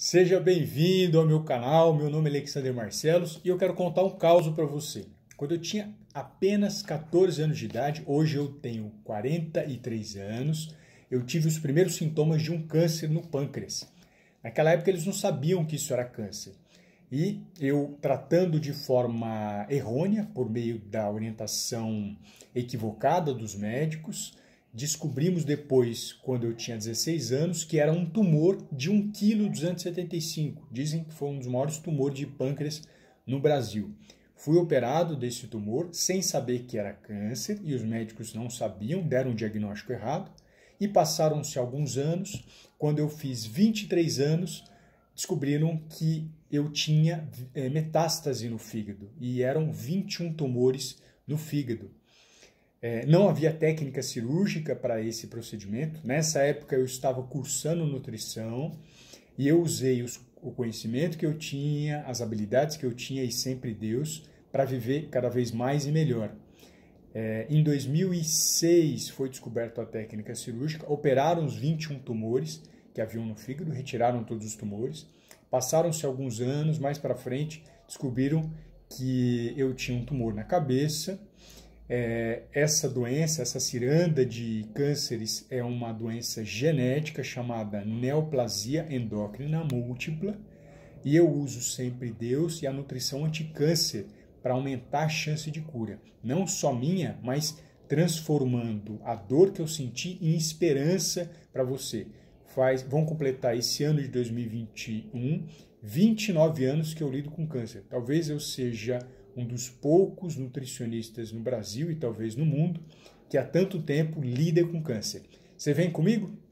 Seja bem-vindo ao meu canal, meu nome é Alexander Marcelos e eu quero contar um caso para você. Quando eu tinha apenas 14 anos de idade, hoje eu tenho 43 anos, eu tive os primeiros sintomas de um câncer no pâncreas. Naquela época eles não sabiam que isso era câncer. E eu, tratando de forma errônea, por meio da orientação equivocada dos médicos, Descobrimos depois, quando eu tinha 16 anos, que era um tumor de 1,275 kg. Dizem que foi um dos maiores tumores de pâncreas no Brasil. Fui operado desse tumor sem saber que era câncer e os médicos não sabiam, deram um diagnóstico errado. E passaram-se alguns anos, quando eu fiz 23 anos, descobriram que eu tinha eh, metástase no fígado e eram 21 tumores no fígado. É, não havia técnica cirúrgica para esse procedimento. Nessa época eu estava cursando nutrição e eu usei os, o conhecimento que eu tinha, as habilidades que eu tinha e sempre Deus para viver cada vez mais e melhor. É, em 2006 foi descoberta a técnica cirúrgica, operaram os 21 tumores que haviam no fígado, retiraram todos os tumores. Passaram-se alguns anos, mais para frente, descobriram que eu tinha um tumor na cabeça é, essa doença, essa ciranda de cânceres é uma doença genética chamada neoplasia endócrina múltipla e eu uso sempre Deus e a nutrição anticâncer para aumentar a chance de cura, não só minha, mas transformando a dor que eu senti em esperança para você. Faz, vão completar esse ano de 2021 29 anos que eu lido com câncer. Talvez eu seja um dos poucos nutricionistas no Brasil e talvez no mundo que há tanto tempo lida com câncer. Você vem comigo?